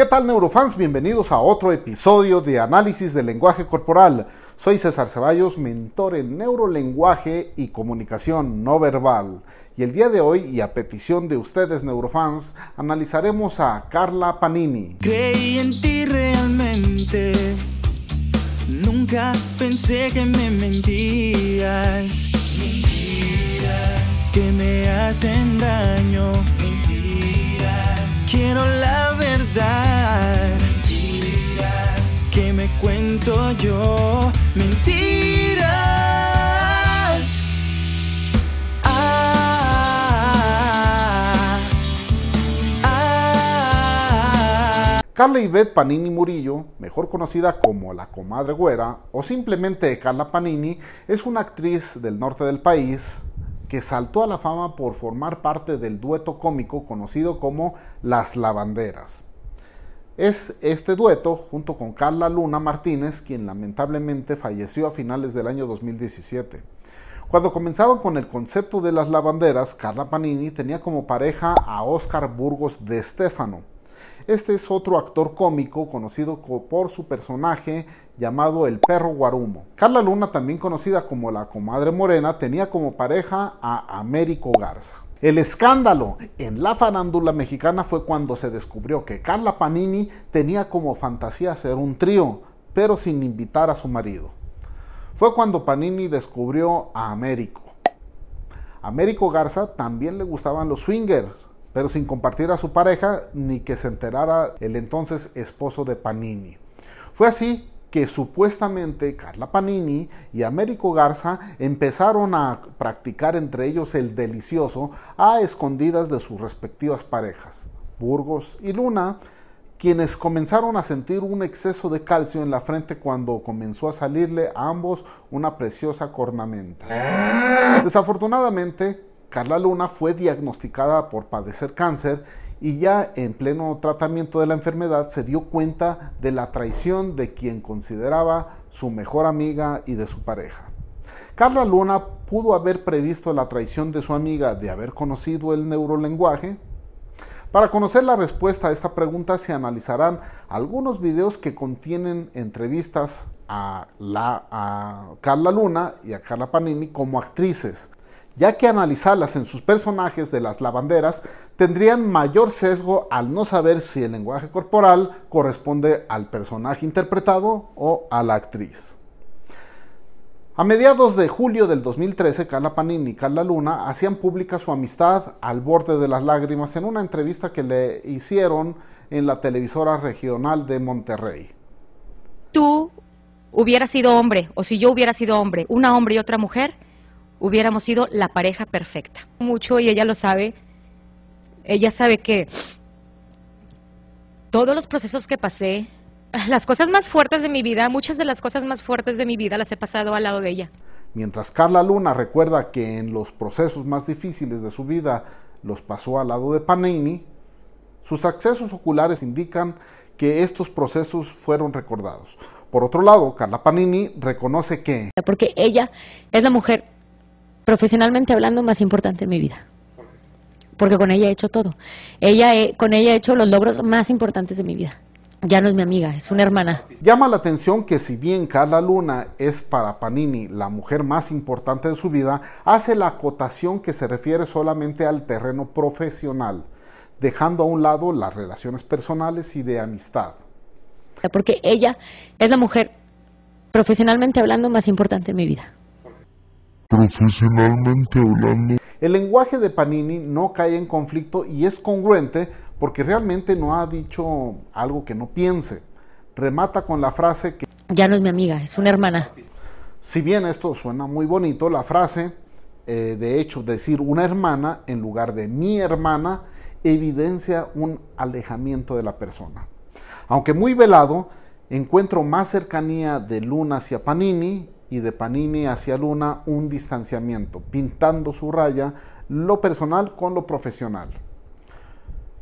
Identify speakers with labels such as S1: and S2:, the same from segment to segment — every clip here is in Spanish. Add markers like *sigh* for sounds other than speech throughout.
S1: ¿Qué tal neurofans? Bienvenidos a otro episodio de Análisis del Lenguaje Corporal. Soy César Ceballos, mentor en neurolenguaje y comunicación no verbal. Y el día de hoy, y a petición de ustedes neurofans, analizaremos a Carla Panini. Creí en ti realmente, nunca pensé que me mentías. Mentiras que
S2: me hacen daño,
S1: mentiras.
S2: Quiero la verdad.
S1: cuento yo mentiras. Ah, ah. Carla Panini Murillo, mejor conocida como la comadre güera o simplemente Carla Panini, es una actriz del norte del país que saltó a la fama por formar parte del dueto cómico conocido como Las Lavanderas. Es este dueto, junto con Carla Luna Martínez, quien lamentablemente falleció a finales del año 2017. Cuando comenzaban con el concepto de las lavanderas, Carla Panini tenía como pareja a Oscar Burgos de Stefano. Este es otro actor cómico conocido por su personaje llamado el perro Guarumo. Carla Luna, también conocida como la comadre morena, tenía como pareja a Américo Garza. El escándalo en la farándula mexicana fue cuando se descubrió que Carla Panini tenía como fantasía hacer un trío, pero sin invitar a su marido. Fue cuando Panini descubrió a Américo. A Américo Garza también le gustaban los swingers, pero sin compartir a su pareja ni que se enterara el entonces esposo de Panini. Fue así que supuestamente Carla Panini y Américo Garza empezaron a practicar entre ellos el delicioso a escondidas de sus respectivas parejas, Burgos y Luna, quienes comenzaron a sentir un exceso de calcio en la frente cuando comenzó a salirle a ambos una preciosa cornamenta. Ah. Desafortunadamente, Carla Luna fue diagnosticada por padecer cáncer y ya en pleno tratamiento de la enfermedad se dio cuenta de la traición de quien consideraba su mejor amiga y de su pareja. Carla Luna pudo haber previsto la traición de su amiga de haber conocido el neurolenguaje. Para conocer la respuesta a esta pregunta se analizarán algunos videos que contienen entrevistas a, la, Carla Luna y a Carla Panini como actrices, ya que analizarlas en sus personajes de las lavanderas tendrían mayor sesgo al no saber si el lenguaje corporal corresponde al personaje interpretado o a la actriz. A mediados de julio del 2013, Carla Panini y Carla Luna hacían pública su amistad al borde de las lágrimas en una entrevista que le hicieron en la televisora regional de Monterrey.
S2: Tú hubieras sido hombre, o si yo hubiera sido hombre, una hombre y otra mujer, hubiéramos sido la pareja perfecta. Mucho y ella lo sabe, ella sabe que todos los procesos que pasé, las cosas más fuertes de mi vida, muchas de las cosas más fuertes de mi vida las he pasado al lado de ella.
S1: Mientras Carla Luna recuerda que en los procesos más difíciles de su vida los pasó al lado de Panini, sus accesos oculares indican que estos procesos fueron recordados. Por otro lado, Carla Panini reconoce que...
S2: Porque ella es la mujer profesionalmente hablando, más importante en mi vida. Porque con ella he hecho todo. Ella eh, con ella he hecho los logros más importantes de mi vida. Ya no es mi amiga, es una hermana.
S1: Llama la atención que si bien Carla Luna es para Panini la mujer más importante de su vida, hace la acotación que se refiere solamente al terreno profesional, dejando a un lado las relaciones personales y de amistad.
S2: Porque ella es la mujer, profesionalmente hablando, más importante en mi vida.
S1: El lenguaje de Panini no cae en conflicto y es congruente porque realmente no ha dicho algo que no piense. Remata con la frase que... Ya no es mi amiga, es una hermana. Si bien esto suena muy bonito, la frase, eh, de hecho, decir una hermana en lugar de mi hermana, evidencia un alejamiento de la persona. Aunque muy velado, encuentro más cercanía de Luna hacia Panini y de Panini hacia Luna un distanciamiento, pintando su raya lo personal con lo profesional.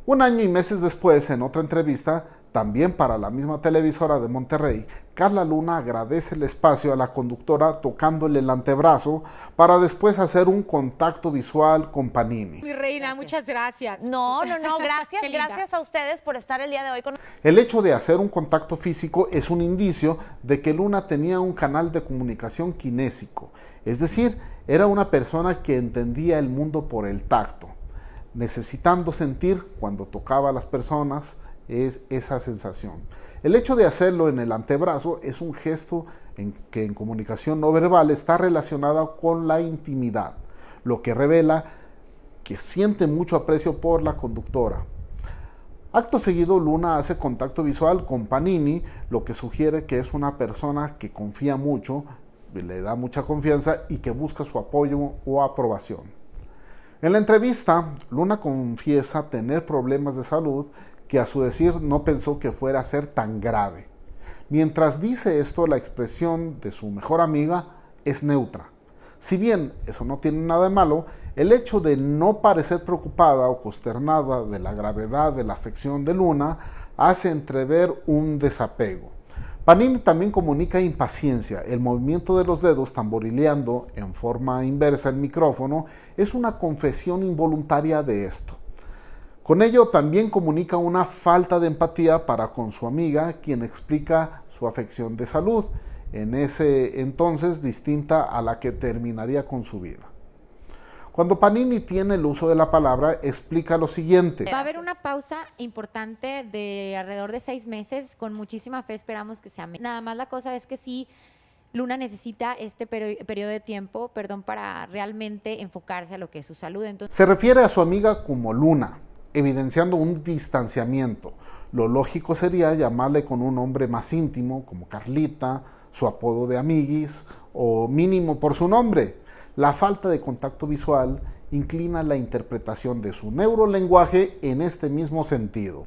S1: Un año y meses después, en otra entrevista, también para la misma televisora de Monterrey, Carla Luna agradece el espacio a la conductora tocándole el antebrazo para después hacer un contacto visual con Panini.
S2: Mi reina, muchas gracias. No, no, no, *laughs* gracias, gracias a ustedes por estar el día de hoy con
S1: El hecho de hacer un contacto físico es un indicio de que Luna tenía un canal de comunicación kinésico, es decir, era una persona que entendía el mundo por el tacto, necesitando sentir cuando tocaba a las personas, es esa sensación. El hecho de hacerlo en el antebrazo es un gesto en que en comunicación no verbal está relacionado con la intimidad, lo que revela que siente mucho aprecio por la conductora. Acto seguido, Luna hace contacto visual con Panini, lo que sugiere que es una persona que confía mucho, le da mucha confianza y que busca su apoyo o aprobación. En la entrevista, Luna confiesa tener problemas de salud que a su decir no pensó que fuera a ser tan grave. Mientras dice esto, la expresión de su mejor amiga es neutra. Si bien eso no tiene nada de malo, el hecho de no parecer preocupada o consternada de la gravedad de la afección de Luna hace entrever un desapego. Panini también comunica impaciencia. El movimiento de los dedos tamborileando en forma inversa el micrófono es una confesión involuntaria de esto. Con ello también comunica una falta de empatía para con su amiga, quien explica su afección de salud, en ese entonces distinta a la que terminaría con su vida. Cuando Panini tiene el uso de la palabra, explica lo siguiente. Va a haber
S2: una pausa importante de alrededor de seis meses, con muchísima fe esperamos que sea. Nada más la cosa es que sí, Luna necesita este periodo de tiempo, perdón, para realmente enfocarse a lo que es su salud. Se
S1: refiere a su amiga como Luna, evidenciando un distanciamiento. Lo lógico sería llamarle con un nombre más íntimo, como Carlita, su apodo de amiguis, o mínimo por su nombre. La falta de contacto visual inclina la interpretación de su neurolenguaje en este mismo sentido.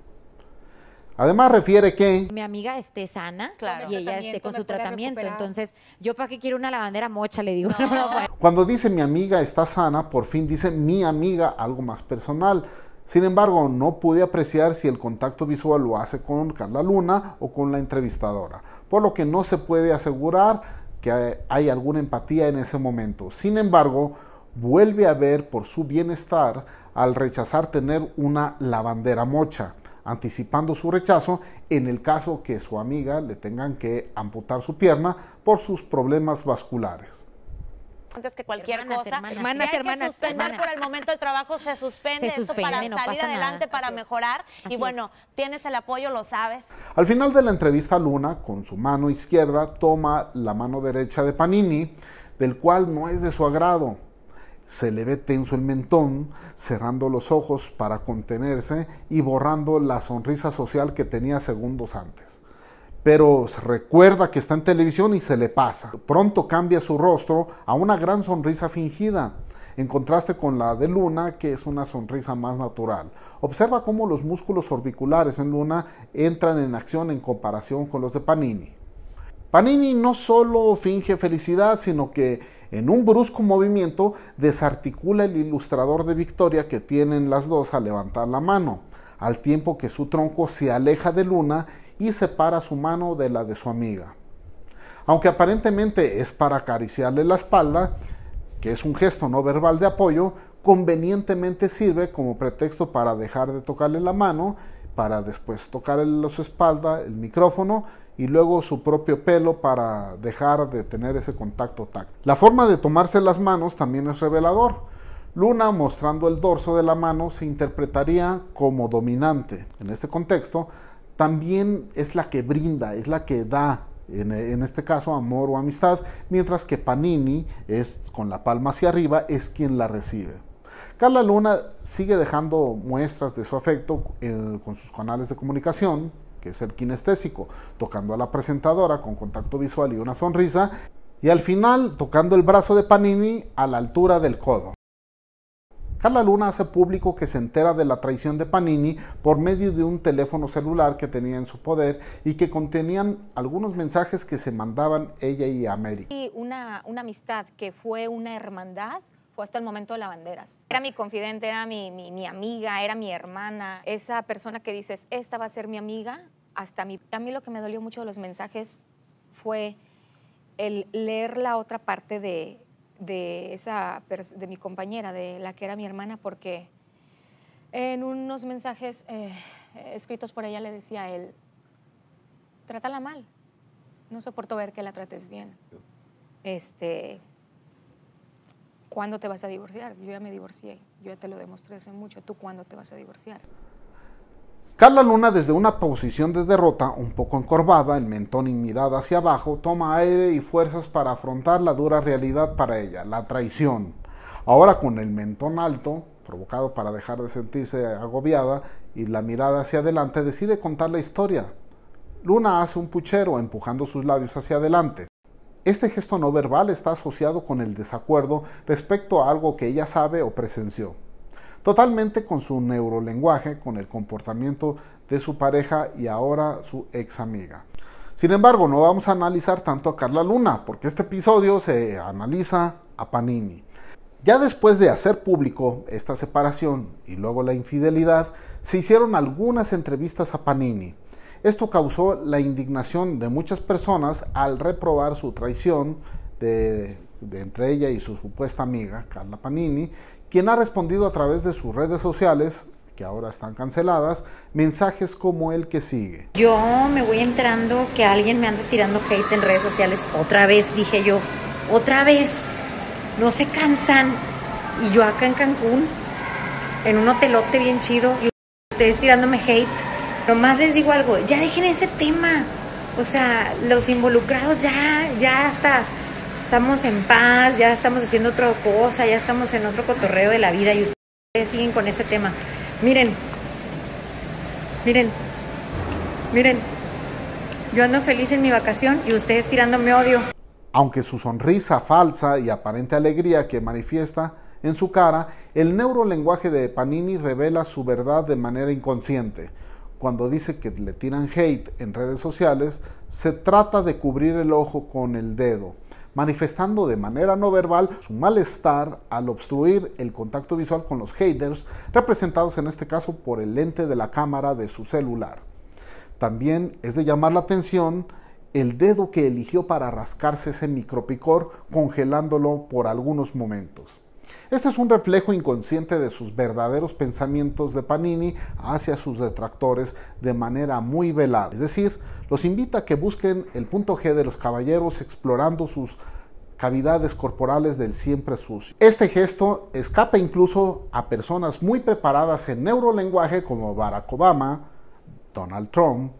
S1: Además refiere que
S2: mi amiga esté sana y ella esté con su tratamiento. Entonces, yo para qué quiero una lavandera mocha, le digo. *laughs*
S1: Cuando dice mi amiga está sana, por fin dice mi amiga algo más personal. Sin embargo, no pude apreciar si el contacto visual lo hace con Carla Luna o con la entrevistadora, por lo que no se puede asegurar que hay alguna empatía en ese momento. Sin embargo, vuelve a ver por su bienestar al rechazar tener una lavandera mocha, anticipando su rechazo en el caso que su amiga le tengan que amputar su pierna por sus problemas vasculares
S2: antes que cualquier cosa. Hermanas, suspender por el momento el trabajo, se suspende, eso para salir adelante, para mejorar. y bueno, tienes el apoyo, lo
S1: sabes. Al final de la entrevista, Luna, con su mano izquierda, toma la mano derecha de Panini, del cual no es de su agrado. Se le ve tenso el mentón, cerrando los ojos para contenerse y borrando la sonrisa social que tenía segundos antes pero recuerda que está en televisión y se le pasa. Pronto cambia su rostro a una gran sonrisa fingida, en contraste con la de Luna, que es una sonrisa más natural. Observa cómo los músculos orbiculares en Luna entran en acción en comparación con los de Panini. Panini no solo finge felicidad, sino que en un brusco movimiento desarticula el ilustrador de Victoria que tienen las dos a levantar la mano, al tiempo que su tronco se aleja de Luna y separa su mano de la de su amiga. Aunque aparentemente es para acariciarle la espalda, que es un gesto no verbal de apoyo, convenientemente sirve como pretexto para dejar de tocarle la mano, para después tocarle su espalda, el micrófono y luego su propio pelo para dejar de tener ese contacto táctil. La forma de tomarse las manos también es revelador. Luna mostrando el dorso de la mano se interpretaría como dominante. En este contexto, también es la que brinda, es la que da, en, este caso amor o amistad, mientras que Panini, es, con la palma hacia arriba, es quien la recibe. Carla Luna sigue dejando muestras de su afecto eh, con sus canales de comunicación, que es el kinestésico, tocando a la presentadora con contacto visual y una sonrisa, y al final tocando el brazo de Panini a la altura del codo. Carla Luna hace público que se entera de la traición de Panini por medio de un teléfono celular que tenía en su poder y que contenían algunos mensajes que se mandaban ella y América. Y
S2: una, una amistad que fue una hermandad fue hasta el momento de las banderas. Era mi confidente, era mi, mi, mi, amiga, era mi hermana, esa persona que dices, esta va a ser mi amiga, hasta mi... A mí lo que me dolió mucho de los mensajes fue el leer la otra parte de de, esa, de mi compañera, de la que era mi hermana, porque en unos mensajes eh, escritos por ella le decía a él, trátala mal, no soporto ver que la trates bien. Este, ¿Cuándo te vas a divorciar? Yo ya me divorcié, yo ya te lo demostré hace mucho, ¿tú cuándo te vas a divorciar?
S1: Carla Luna desde una posición de derrota, un poco encorvada, el mentón y mirada hacia abajo, toma aire y fuerzas para afrontar la dura realidad para ella, la traición. Ahora con el mentón alto, provocado para dejar de sentirse agobiada, y la mirada hacia adelante, decide contar la historia. Luna hace un puchero empujando sus labios hacia adelante. Este gesto no verbal está asociado con el desacuerdo respecto a algo que ella sabe o presenció totalmente con su neurolenguaje, con el comportamiento de su pareja y ahora su ex amiga. Sin embargo, no vamos a analizar tanto a Carla Luna, porque este episodio se analiza a Panini. Ya después de hacer público esta separación y luego la infidelidad, se hicieron algunas entrevistas a Panini. Esto causó la indignación de muchas personas al reprobar su traición de entre ella y su supuesta amiga, Carla Panini, quien ha respondido a través de sus redes sociales que ahora están canceladas, mensajes como el que sigue.
S2: Yo me voy entrando que alguien me anda tirando hate en redes sociales otra vez, dije yo, otra vez, no se cansan. Y yo acá en Cancún, en un hotelote bien chido, y ustedes tirándome hate, nomás les digo algo, ya dejen ese tema, o sea, los involucrados ya, ya hasta estamos en paz, ya estamos haciendo otra cosa, ya estamos en otro cotorreo de la vida y ustedes siguen con ese tema. Miren, miren, miren, yo ando feliz en mi vacación y ustedes tirándome odio.
S1: Aunque su sonrisa falsa y aparente alegría que manifiesta en su cara, el neurolenguaje de Panini revela su verdad de manera inconsciente. Cuando dice que le tiran hate en redes sociales, se trata de cubrir el ojo con el dedo manifestando de manera no verbal su malestar al obstruir el contacto visual con los haters, representados en este caso por el lente de la cámara de su celular. También es de llamar la atención el dedo que eligió para rascarse ese micropicor, congelándolo por algunos momentos. Este es un reflejo inconsciente de sus verdaderos pensamientos de Panini hacia sus detractores de manera muy velada. Es decir, los invita a que busquen el punto G de los caballeros explorando sus cavidades corporales del siempre sucio. Este gesto escapa incluso a personas muy preparadas en neurolenguaje como Barack Obama, Donald Trump,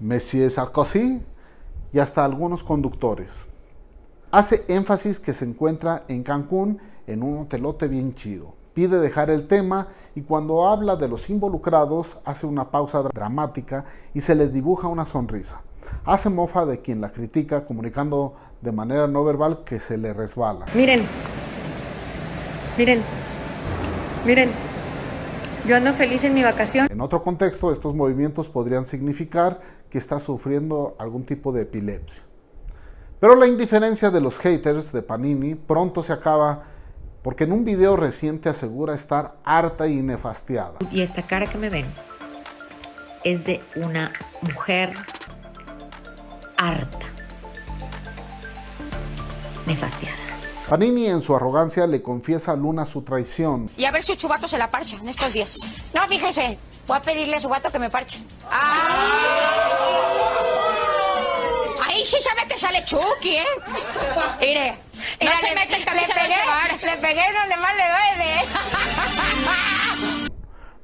S1: Messier Sarkozy y hasta algunos conductores. Hace énfasis que se encuentra en Cancún en un hotelote bien chido. Pide dejar el tema y cuando habla de los involucrados hace una pausa dramática y se le dibuja una sonrisa. Hace mofa de quien la critica comunicando de manera no verbal que se le resbala. Miren, miren, miren,
S2: yo ando feliz en mi vacación.
S1: En otro contexto, estos movimientos podrían significar que está sufriendo algún tipo de epilepsia. Pero la indiferencia de los haters de Panini pronto se acaba porque en un video reciente asegura estar harta y nefastiada.
S2: Y esta cara que me ven es de una mujer
S1: harta, nefastiada. Panini en su arrogancia le confiesa a Luna su traición.
S2: Y a ver si Chubato se la parcha en estos días. No, fíjese, voy a pedirle a su que me parche si sale Chucky, ¿eh? Mire, no se mete en camisa Le pegué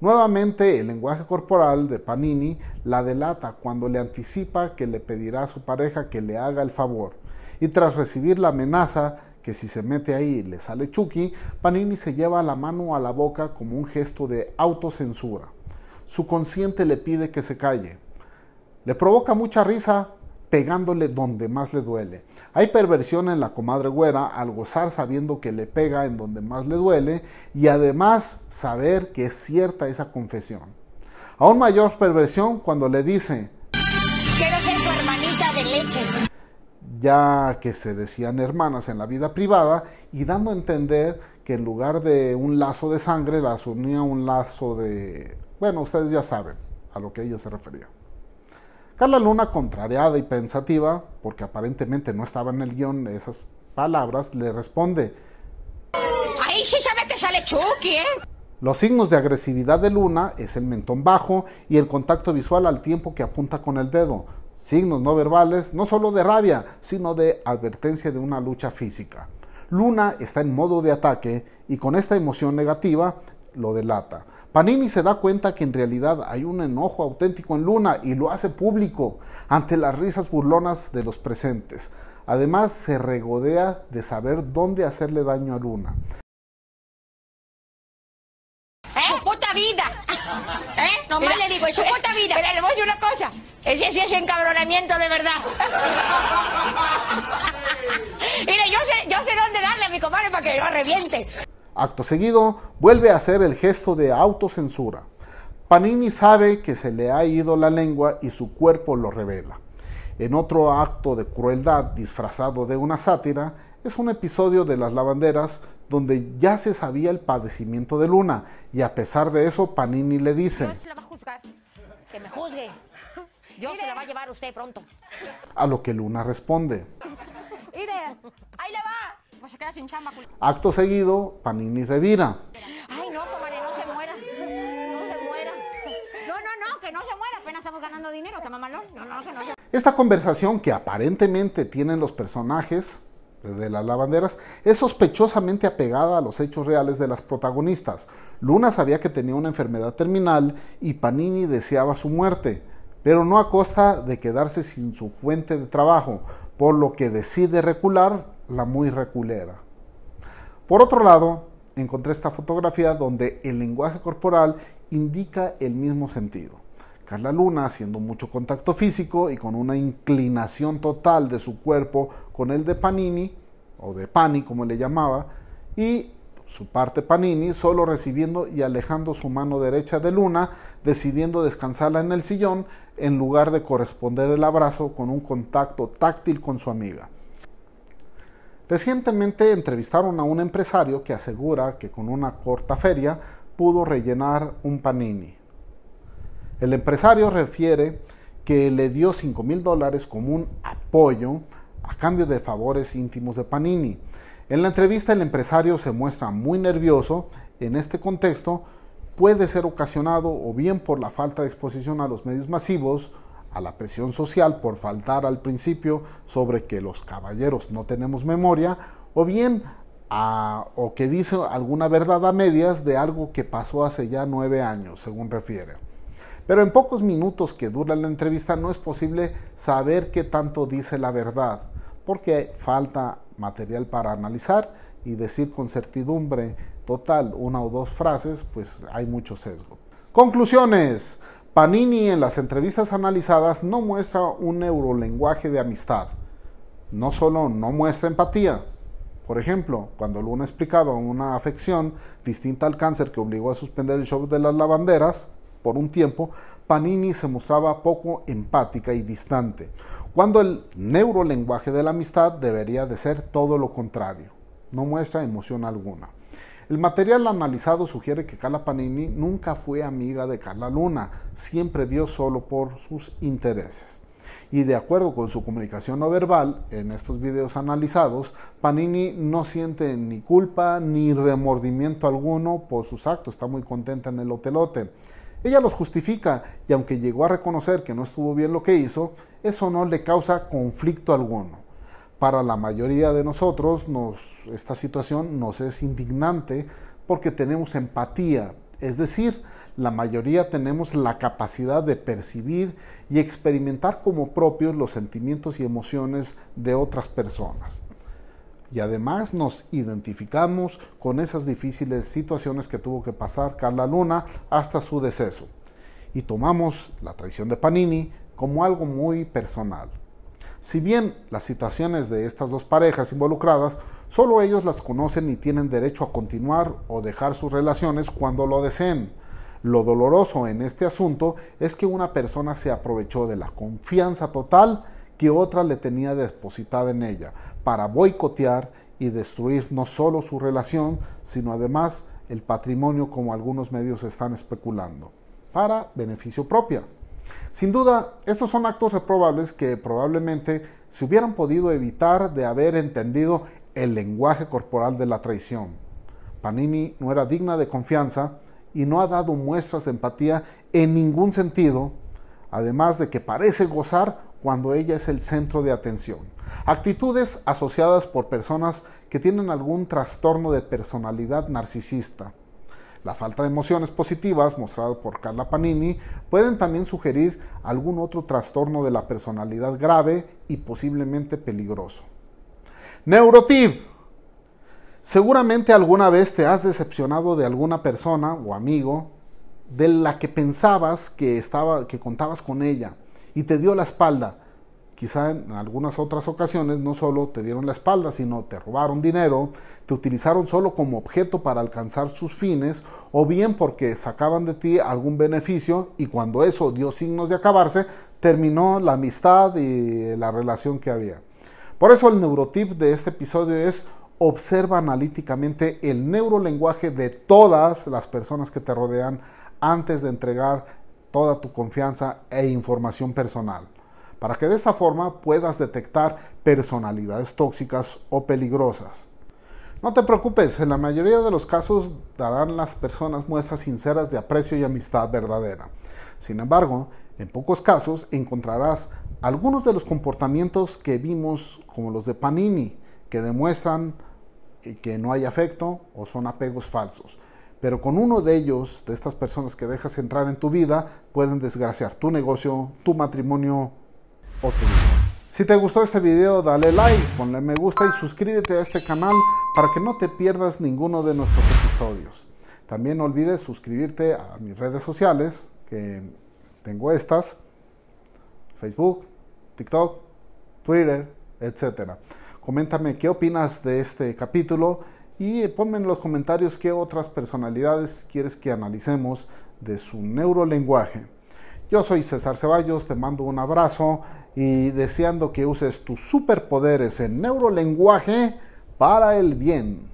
S1: Nuevamente, el lenguaje corporal de Panini la delata cuando le anticipa que le pedirá a su pareja que le haga el favor. Y tras recibir la amenaza que si se mete ahí le sale Chucky, Panini se lleva la mano a la boca como un gesto de autocensura. Su consciente le pide que se calle. Le provoca mucha risa, pegándole donde más le duele. Hay perversión en la comadre güera al gozar sabiendo que le pega en donde más le duele y además saber que es cierta esa confesión. Aún mayor perversión cuando le dice,
S2: quiero ser tu hermanita de leche.
S1: Ya que se decían hermanas en la vida privada y dando a entender que en lugar de un lazo de sangre las unía un lazo de... Bueno, ustedes ya saben a lo que ella se refería. Carla Luna, contrariada y pensativa, porque aparentemente no estaba en el guión de esas palabras, le responde:
S2: ¿eh?
S1: Los signos de agresividad de Luna es el mentón bajo y el contacto visual al tiempo que apunta con el dedo, signos no verbales no solo de rabia, sino de advertencia de una lucha física. Luna está en modo de ataque y con esta emoción negativa lo delata. Panini se da cuenta que en realidad hay un enojo auténtico en Luna y lo hace público ante las risas burlonas de los presentes. Además, se regodea de saber dónde hacerle daño a Luna. ¡Eh, puta vida! ¿Eh? Nomás le digo, es su puta vida. Pero le voy a decir una cosa.
S2: Ese es encabronamiento de verdad. *laughs* Mire, yo sé, yo sé dónde darle a mi comadre para que lo reviente.
S1: Acto seguido, vuelve a hacer el gesto de autocensura. Panini sabe que se le ha ido la lengua y su cuerpo lo revela. En otro acto de crueldad disfrazado de una sátira, es un episodio de Las Lavanderas donde ya se sabía el padecimiento de Luna y a pesar de eso Panini le dice... la va a juzgar. Que me juzgue.
S2: se la va a llevar usted pronto.
S1: A lo que Luna responde.
S2: ahí le va. Pues
S1: Acto seguido, Panini revira. se Esta conversación que aparentemente tienen los personajes de las lavanderas es sospechosamente apegada a los hechos reales de las protagonistas. Luna sabía que tenía una enfermedad terminal y Panini deseaba su muerte, pero no a costa de quedarse sin su fuente de trabajo, por lo que decide recular la muy reculera. Por otro lado, encontré esta fotografía donde el lenguaje corporal indica el mismo sentido. Carla Luna haciendo mucho contacto físico y con una inclinación total de su cuerpo con el de Panini, o de Pani como le llamaba, y su parte Panini solo recibiendo y alejando su mano derecha de Luna, decidiendo descansarla en el sillón en lugar de corresponder el abrazo con un contacto táctil con su amiga. Recientemente entrevistaron a un empresario que asegura que con una corta feria pudo rellenar un panini. El empresario refiere que le dio 5 mil dólares como un apoyo a cambio de favores íntimos de Panini. En la entrevista el empresario se muestra muy nervioso. En este contexto puede ser ocasionado o bien por la falta de exposición a los medios masivos a la presión social por faltar al principio sobre que los caballeros no tenemos memoria, o bien a, o que dice alguna verdad a medias de algo que pasó hace ya nueve años, según refiere. Pero en pocos minutos que dura la entrevista no es posible saber qué tanto dice la verdad, porque falta material para analizar y decir con certidumbre total una o dos frases, pues hay mucho sesgo. Conclusiones. Panini en las entrevistas analizadas no muestra un neurolenguaje de amistad. No solo no muestra empatía. Por ejemplo, cuando Luna explicaba una afección distinta al cáncer que obligó a suspender el show de las lavanderas por un tiempo, Panini se mostraba poco empática y distante, cuando el neurolenguaje de la amistad debería de ser todo lo contrario. No muestra emoción alguna. El material analizado sugiere que Carla Panini nunca fue amiga de Carla Luna, siempre vio solo por sus intereses. Y de acuerdo con su comunicación no verbal, en estos videos analizados, Panini no siente ni culpa ni remordimiento alguno por sus actos, está muy contenta en el hotelote. Ella los justifica y aunque llegó a reconocer que no estuvo bien lo que hizo, eso no le causa conflicto alguno para la mayoría de nosotros esta situación nos es indignante porque tenemos empatía, es decir, la mayoría tenemos la capacidad de percibir y experimentar como propios los sentimientos y emociones de otras personas. Y además nos identificamos con esas difíciles situaciones que tuvo que pasar Carla Luna hasta su deceso. Y tomamos la traición de Panini como algo muy personal. Si bien las situaciones de estas dos parejas involucradas, solo ellos las conocen y tienen derecho a continuar o dejar sus relaciones cuando lo deseen. Lo doloroso en este asunto es que una persona se aprovechó de la confianza total que otra le tenía depositada en ella para boicotear y destruir no solo su relación, sino además el patrimonio como algunos medios están especulando, para beneficio propio. Sin duda, estos son actos reprobables que probablemente se hubieran podido evitar de haber entendido el lenguaje corporal de la traición. Panini no era digna de confianza y no ha dado muestras de empatía en ningún sentido, además de que parece gozar cuando ella es el centro de atención. Actitudes asociadas por personas que tienen algún trastorno de personalidad narcisista. La falta de emociones positivas, mostrado por Carla Panini, pueden también sugerir algún otro trastorno de la personalidad grave y posiblemente peligroso. Neurotip. Seguramente alguna vez te has decepcionado de alguna persona o amigo de la que pensabas que, estaba, que contabas con ella y te dio la espalda quizá en algunas otras ocasiones no solo te dieron la espalda, sino te robaron dinero, te utilizaron solo como objeto para alcanzar sus fines, o bien porque sacaban de ti algún beneficio y cuando eso dio signos de acabarse, terminó la amistad y la relación que había. Por eso el neurotip de este episodio es observa analíticamente el neurolenguaje de todas las personas que te rodean antes de entregar toda tu confianza e información personal para que de esta forma puedas detectar personalidades tóxicas o peligrosas. No te preocupes, en la mayoría de los casos darán las personas muestras sinceras de aprecio y amistad verdadera. Sin embargo, en pocos casos encontrarás algunos de los comportamientos que vimos como los de Panini, que demuestran eh, que no hay afecto o son apegos falsos. Pero con uno de ellos, de estas personas que dejas entrar en tu vida, pueden desgraciar tu negocio, tu matrimonio si te gustó este video dale like, ponle me gusta y suscríbete a este canal para que no te pierdas ninguno de nuestros episodios. También no olvides suscribirte a mis redes sociales, que tengo estas, Facebook, TikTok, Twitter, etc. Coméntame qué opinas de este capítulo y ponme en los comentarios qué otras personalidades quieres que analicemos de su neurolenguaje. Yo soy César Ceballos, te mando un abrazo y deseando que uses tus superpoderes en neurolenguaje para el bien.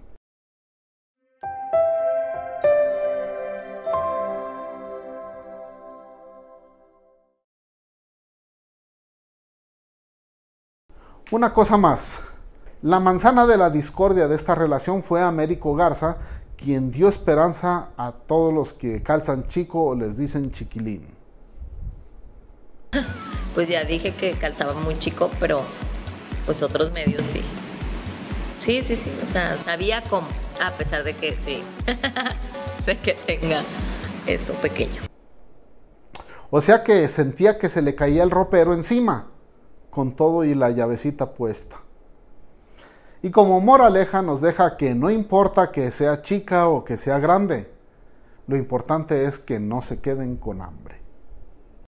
S1: Una cosa más. La manzana de la discordia de esta relación fue Américo Garza, quien dio esperanza a todos los que calzan chico o les dicen chiquilín.
S2: *coughs* Pues ya dije que calzaba muy chico, pero pues otros medios sí. Sí, sí, sí, o sea, sabía cómo, a pesar de que sí, *laughs* de que tenga eso pequeño.
S1: O sea que sentía que se le caía el ropero encima, con todo y la llavecita puesta. Y como moraleja nos deja que no importa que sea chica o que sea grande, lo importante es que no se queden con hambre.